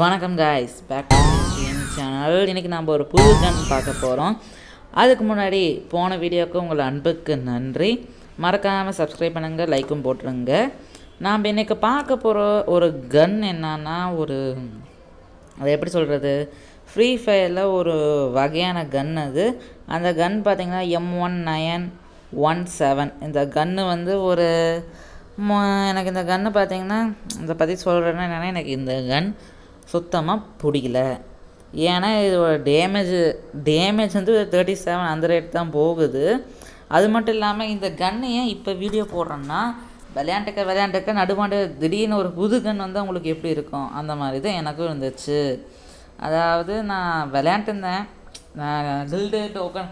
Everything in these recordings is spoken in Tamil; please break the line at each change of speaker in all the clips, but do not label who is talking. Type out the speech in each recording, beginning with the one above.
வணக்கம் காய்ஸ் பேக் சேனல் இன்றைக்கி நம்ம ஒரு புது கன் பார்க்க போகிறோம் அதுக்கு முன்னாடி போன வீடியோவுக்கு உங்கள் அன்புக்கு நன்றி மறக்காமல் சப்ஸ்கிரைப் பண்ணுங்கள் லைக்கும் போட்டுருங்க நாம் இன்றைக்கி பார்க்க போகிற ஒரு கன் என்னன்னா ஒரு அது எப்படி சொல்கிறது ஃப்ரீ ஃபயரில் ஒரு வகையான கன் அது அந்த கன் பார்த்திங்கன்னா M one nine one seven இந்த கன்று வந்து ஒரு எனக்கு இந்த கன்று பார்த்திங்கன்னா இதை பற்றி சொல்கிறேன்னா என்னென்னா எனக்கு இந்த கன் சுத்தமாக பிடிக்கல ஏன்னா இதோட டேமேஜ் டேமேஜ் வந்து தேர்ட்டி செவன் அந்த ரேட் தான் போகுது அது மட்டும் இல்லாமல் இந்த கன்னு ஏன் இப்போ வீடியோ போடுறேன்னா விளையாண்டுக்க விளையாண்டுக்க நடுவாண்டு திடீர்னு ஒரு புது கன் வந்து அவங்களுக்கு எப்படி இருக்கும் அந்த மாதிரி தான் எனக்கும் இருந்துச்சு அதாவது நான் விளையாண்டுருந்தேன் guild token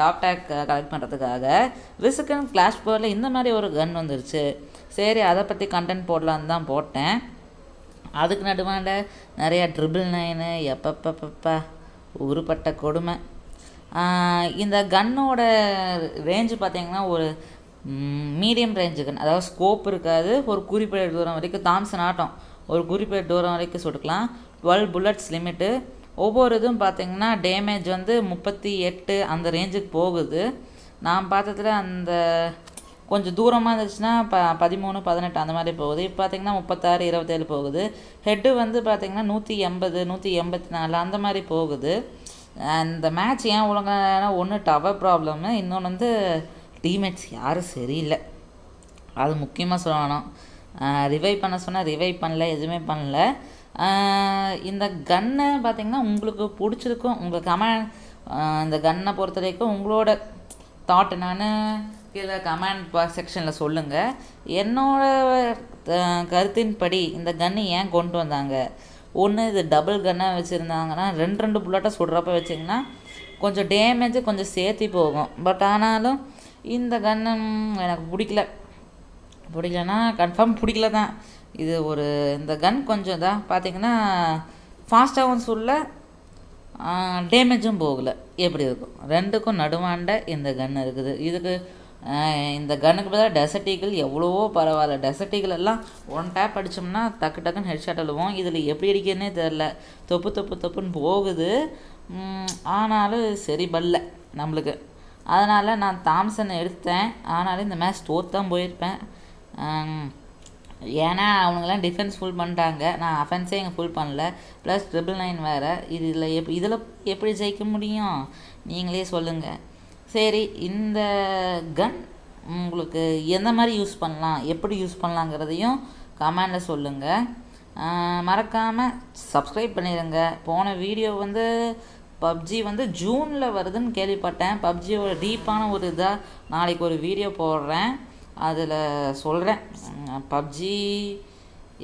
top tag collect பண்ணுறதுக்காக விசுக்கன் கிளாஷ் போரில் இந்த மாதிரி ஒரு கன் வந்துருச்சு சரி அதை பற்றி கண்டென்ட் போடலான்னு தான் போட்டேன் அதுக்கு நடுவாண்ட நிறையா ட்ரிபிள் நைனு எப்பப்பப்பப்பா உருப்பட்ட கொடுமை இந்த கன்னோட ரேஞ்சு பார்த்திங்கன்னா ஒரு மீடியம் ரேஞ்சு கன் அதாவது ஸ்கோப் இருக்காது ஒரு குறிப்பிட்ட தூரம் வரைக்கும் தாம்சன் ஆட்டம் ஒரு குறிப்பிட்ட தூரம் வரைக்கும் சுட்டுக்கலாம் டுவெல் புல்லட்ஸ் லிமிட்டு ஒவ்வொரு இதுவும் பார்த்திங்கன்னா டேமேஜ் வந்து முப்பத்தி எட்டு அந்த ரேஞ்சுக்கு போகுது நான் பார்த்ததில் அந்த கொஞ்சம் தூரமாக இருந்துச்சுன்னா ப பதிமூணு பதினெட்டு அந்த மாதிரி போகுது இப்போ பார்த்திங்கன்னா முப்பத்தாறு இருபத்தேழு போகுது ஹெட்டு வந்து பார்த்திங்கன்னா நூற்றி எண்பது நூற்றி எண்பத்தி நாலு அந்த மாதிரி போகுது அந்த மேட்ச் ஏன் ஒழுங்கானா ஒன்று டவர் ப்ராப்ளமு இன்னொன்று வந்து டீமேட்ஸ் யாரும் சரியில்லை அது முக்கியமாக சொல்லணும் ரிவைவ் பண்ண சொன்னால் ரிவைவ் பண்ணல எதுவுமே பண்ணல இந்த கன்னை பார்த்திங்கன்னா உங்களுக்கு பிடிச்சிருக்கும் உங்கள் கமெண்ட் இந்த கன்னை பொறுத்த வரைக்கும் உங்களோட தாட் நான் கீழே கமெண்ட் பாக்ஸ் செக்ஷனில் சொல்லுங்கள் என்னோட கருத்தின்படி இந்த கன்னு ஏன் கொண்டு வந்தாங்க ஒன்று இது டபுள் கன்னாக வச்சுருந்தாங்கன்னா ரெண்டு ரெண்டு புல்லட்டாக சுடுறப்ப வச்சிங்கன்னா கொஞ்சம் டேமேஜ் கொஞ்சம் சேர்த்தி போகும் பட் ஆனாலும் இந்த கன்னு எனக்கு பிடிக்கல பிடிக்கலன்னா கன்ஃபார்ம் பிடிக்கல தான் இது ஒரு இந்த கன் கொஞ்சம் தான் பார்த்திங்கன்னா ஃபாஸ்ட்டாகவும் சொல்ல டேமேஜும் போகலை எப்படி இருக்கும் ரெண்டுக்கும் நடுவாண்ட இந்த கன் இருக்குது இதுக்கு இந்த கனுக்கு பதிலாக டெசர்ட் எவ்வளவோ பரவாயில்ல டெசர்ட் எல்லாம் ஒன் டேப் அடித்தோம்னா டக்கு டக்குன்னு ஹெட்ஷாட் அழுவோம் இதில் எப்படி அடிக்கிறதுனே தெரில தொப்பு தொப்பு தொப்புன்னு போகுது ஆனாலும் சரி பல்ல நம்மளுக்கு அதனால் நான் தாம்சன் எடுத்தேன் ஆனாலும் இந்த மேட்ச் தோற்று போயிருப்பேன் ஏன்னா அவனுங்களாம் டிஃபென்ஸ் ஃபுல் பண்ணிட்டாங்க நான் அஃபென்ஸே இங்கே ஃபுல் பண்ணல ப்ளஸ் ட்ரிபிள் நைன் வேறு இதில் எப் இதில் எப்படி ஜெயிக்க முடியும் நீங்களே சொல்லுங்கள் சரி இந்த கன் உங்களுக்கு எந்த மாதிரி யூஸ் பண்ணலாம் எப்படி யூஸ் பண்ணலாங்கிறதையும் கமெண்டில் சொல்லுங்கள் மறக்காமல் சப்ஸ்கிரைப் பண்ணிடுங்க போன வீடியோ வந்து பப்ஜி வந்து ஜூனில் வருதுன்னு கேள்விப்பட்டேன் பப்ஜியோட டீப்பான ஒரு இதாக நாளைக்கு ஒரு வீடியோ போடுறேன் அதில் சொல்கிறேன் பப்ஜி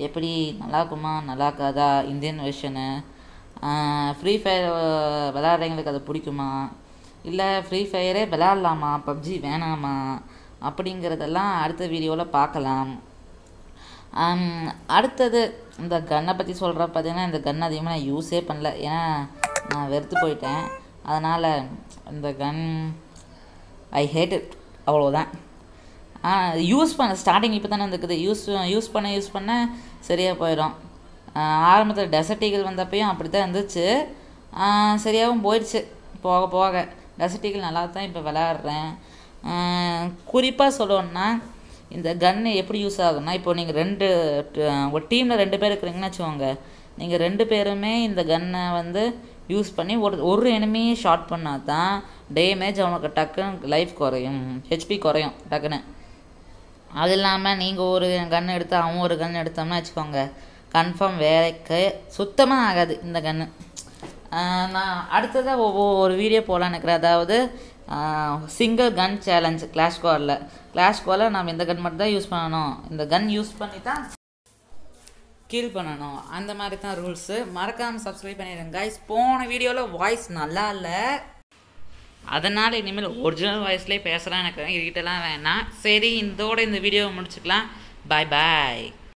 எப்படி நல்லா இருக்குமா நல்லா இருக்காதா இந்தியன் வெர்ஷனு ஃப்ரீ ஃபயர் விளாட்றவங்களுக்கு அது பிடிக்குமா இல்லை ஃப்ரீ ஃபயரே விளாட்லாமா பப்ஜி வேணாமா அப்படிங்கிறதெல்லாம் அடுத்த வீடியோவில் பார்க்கலாம் அடுத்தது இந்த கன்னை பற்றி சொல்கிற பார்த்தீங்கன்னா இந்த கன் அதிகமாக நான் யூஸே பண்ணல ஏன்னா நான் வெறுத்து போயிட்டேன் அதனால் இந்த கன் ஐ ஹேட் இட் அவ்வளோதான் யூஸ் பண்ண ஸ்டார்டிங் இப்போ தானே இருக்குது யூஸ் யூஸ் பண்ண யூஸ் பண்ண சரியாக போயிடும் ஆரம்பத்தில் டெசர்ட் ஈகிள் வந்தப்பையும் அப்படி தான் இருந்துச்சு சரியாகவும் போயிடுச்சு போக போக ரசிட்டிகள் நல்லா தான் இப்போ விளாட்றேன் குறிப்பாக சொல்லணுன்னா இந்த கன்னு எப்படி யூஸ் ஆகுதுன்னா இப்போ நீங்கள் ரெண்டு ஒரு டீமில் ரெண்டு பேர் இருக்கிறீங்கன்னு வச்சுக்கோங்க நீங்கள் ரெண்டு பேருமே இந்த கன்னை வந்து யூஸ் பண்ணி ஒரு ஒரு எனிமையும் ஷார்ட் பண்ணால் தான் டேமேஜ் அவனுக்கு டக்குன்னு லைஃப் குறையும் ஹெச்பி குறையும் டக்குன்னு அது இல்லாமல் நீங்கள் ஒரு கன் எடுத்து அவன் ஒரு கன் எடுத்தோம்னா வச்சுக்கோங்க கன்ஃபார்ம் வேலைக்கு சுத்தமாக ஆகாது இந்த கன்று நான் அடுத்ததாக ஒவ்வொரு வீடியோ போகலான்னு இருக்கிறேன் அதாவது சிங்கிள் கன் சேலஞ்ச் கிளாஷ் கோரில் கிளாஷ் கோரில் நம்ம இந்த கன் மட்டும் தான் யூஸ் பண்ணணும் இந்த கன் யூஸ் பண்ணி தான் கில் பண்ணணும் அந்த மாதிரி தான் ரூல்ஸு மறக்காமல் சப்ஸ்கிரைப் பண்ணிடுங்க கைஸ் போன வீடியோவில் வாய்ஸ் நல்லா இல்லை அதனால் இனிமேல் ஒரிஜினல் வாய்ஸ்லேயே பேசுகிறேன் எனக்கு இருக்கிட்டலாம் வேணாம் சரி இதோட இந்த வீடியோவை முடிச்சுக்கலாம் பாய் பாய்